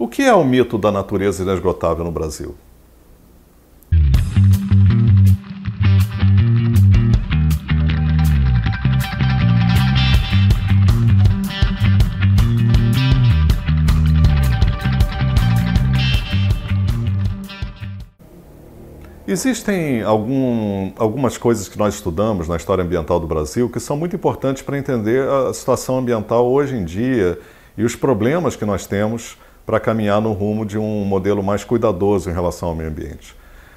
O que é o mito da natureza inesgotável no Brasil? Existem algum, algumas coisas que nós estudamos na história ambiental do Brasil que são muito importantes para entender a situação ambiental hoje em dia e os problemas que nós temos para caminhar no rumo de um modelo mais cuidadoso em relação ao meio ambiente.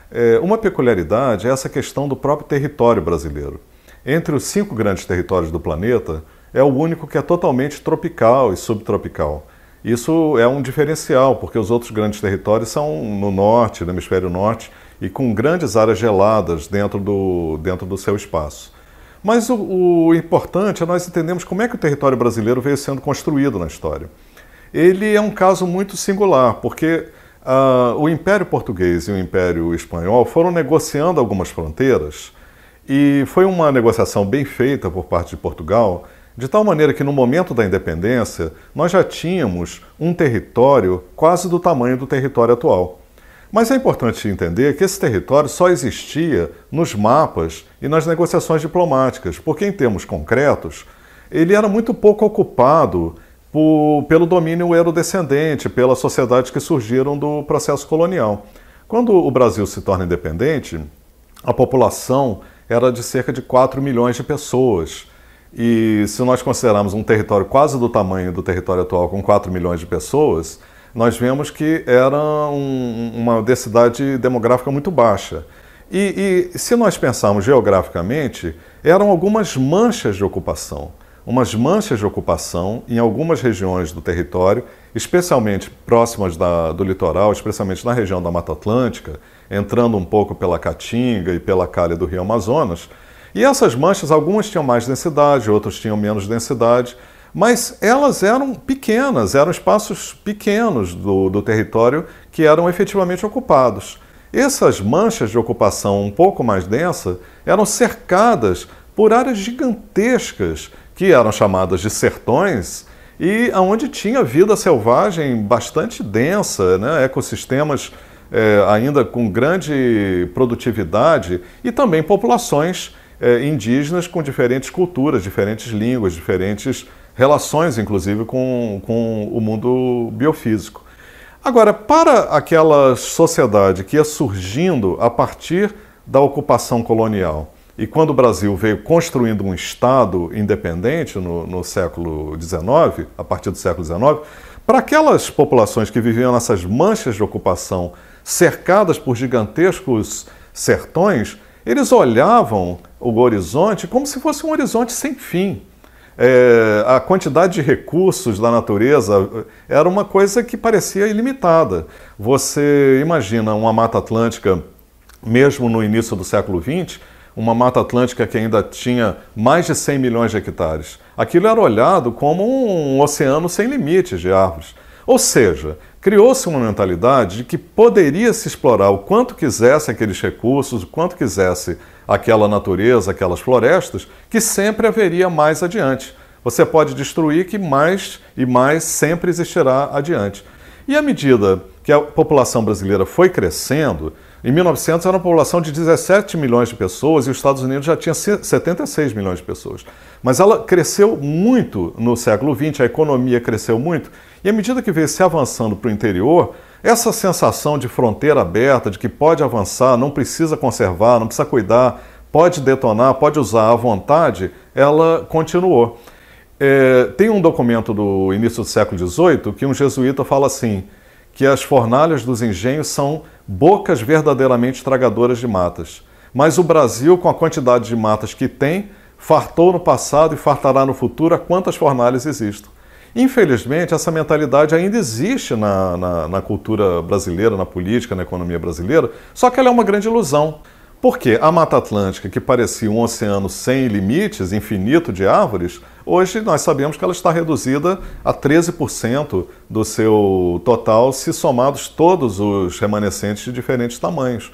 É, uma peculiaridade é essa questão do próprio território brasileiro. Entre os cinco grandes territórios do planeta, é o único que é totalmente tropical e subtropical. Isso é um diferencial, porque os outros grandes territórios são no norte, no hemisfério norte, e com grandes áreas geladas dentro do, dentro do seu espaço. Mas o, o importante é nós entendermos como é que o território brasileiro veio sendo construído na história ele é um caso muito singular, porque uh, o Império Português e o Império Espanhol foram negociando algumas fronteiras e foi uma negociação bem feita por parte de Portugal, de tal maneira que no momento da independência nós já tínhamos um território quase do tamanho do território atual. Mas é importante entender que esse território só existia nos mapas e nas negociações diplomáticas, porque em termos concretos, ele era muito pouco ocupado por, pelo domínio eurodescendente, pelas sociedades que surgiram do processo colonial. Quando o Brasil se torna independente, a população era de cerca de 4 milhões de pessoas. E se nós considerarmos um território quase do tamanho do território atual, com 4 milhões de pessoas, nós vemos que era um, uma densidade demográfica muito baixa. E, e se nós pensarmos geograficamente, eram algumas manchas de ocupação umas manchas de ocupação em algumas regiões do território, especialmente próximas da, do litoral, especialmente na região da Mata Atlântica, entrando um pouco pela Caatinga e pela calha do Rio Amazonas. E essas manchas, algumas tinham mais densidade, outras tinham menos densidade, mas elas eram pequenas, eram espaços pequenos do, do território que eram efetivamente ocupados. Essas manchas de ocupação um pouco mais densa eram cercadas por áreas gigantescas que eram chamadas de sertões e aonde tinha vida selvagem bastante densa, né? ecossistemas é, ainda com grande produtividade e também populações é, indígenas com diferentes culturas, diferentes línguas, diferentes relações, inclusive, com, com o mundo biofísico. Agora, para aquela sociedade que ia surgindo a partir da ocupação colonial, e quando o Brasil veio construindo um Estado independente no, no século XIX, a partir do século XIX, para aquelas populações que viviam nessas manchas de ocupação, cercadas por gigantescos sertões, eles olhavam o horizonte como se fosse um horizonte sem fim. É, a quantidade de recursos da natureza eh, era uma coisa que parecia ilimitada. Você imagina uma Mata Atlântica, mesmo no início do século XX, uma Mata Atlântica que ainda tinha mais de 100 milhões de hectares. Aquilo era olhado como um oceano sem limites de árvores. Ou seja, criou-se uma mentalidade de que poderia se explorar o quanto quisesse aqueles recursos, o quanto quisesse aquela natureza, aquelas florestas, que sempre haveria mais adiante. Você pode destruir que mais e mais sempre existirá adiante. E à medida que a população brasileira foi crescendo, em 1900 era uma população de 17 milhões de pessoas e os Estados Unidos já tinha 76 milhões de pessoas. Mas ela cresceu muito no século XX, a economia cresceu muito, e à medida que veio se avançando para o interior, essa sensação de fronteira aberta, de que pode avançar, não precisa conservar, não precisa cuidar, pode detonar, pode usar à vontade, ela continuou. É, tem um documento do início do século XVIII que um jesuíta fala assim: que as fornalhas dos engenhos são bocas verdadeiramente tragadoras de matas. Mas o Brasil, com a quantidade de matas que tem, fartou no passado e fartará no futuro a quantas fornalhas existam. Infelizmente, essa mentalidade ainda existe na, na, na cultura brasileira, na política, na economia brasileira, só que ela é uma grande ilusão. Porque a Mata Atlântica, que parecia um oceano sem limites, infinito de árvores, hoje nós sabemos que ela está reduzida a 13% do seu total, se somados todos os remanescentes de diferentes tamanhos.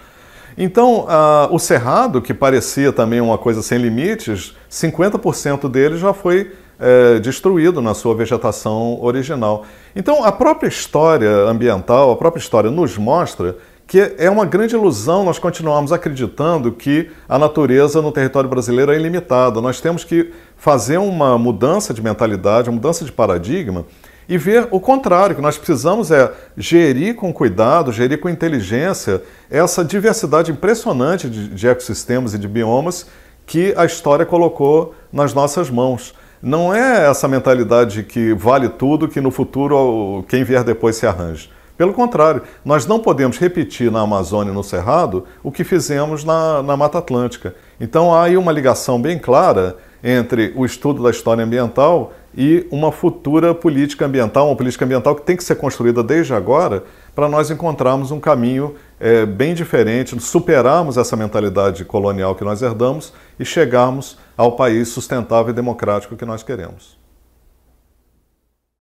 Então, o Cerrado, que parecia também uma coisa sem limites, 50% dele já foi é, destruído na sua vegetação original. Então, a própria história ambiental, a própria história nos mostra que é uma grande ilusão nós continuarmos acreditando que a natureza no território brasileiro é ilimitada. Nós temos que fazer uma mudança de mentalidade, uma mudança de paradigma e ver o contrário, que nós precisamos é gerir com cuidado, gerir com inteligência essa diversidade impressionante de ecossistemas e de biomas que a história colocou nas nossas mãos. Não é essa mentalidade que vale tudo, que no futuro quem vier depois se arranje. Pelo contrário, nós não podemos repetir na Amazônia e no Cerrado o que fizemos na, na, Mata Atlântica. Então há aí uma ligação bem clara entre o estudo da história ambiental e uma futura política ambiental, uma política ambiental que tem que ser construída desde agora para nós encontrarmos um caminho é, bem diferente, superarmos essa mentalidade colonial que nós herdamos e chegarmos ao país sustentável e democrático que nós queremos.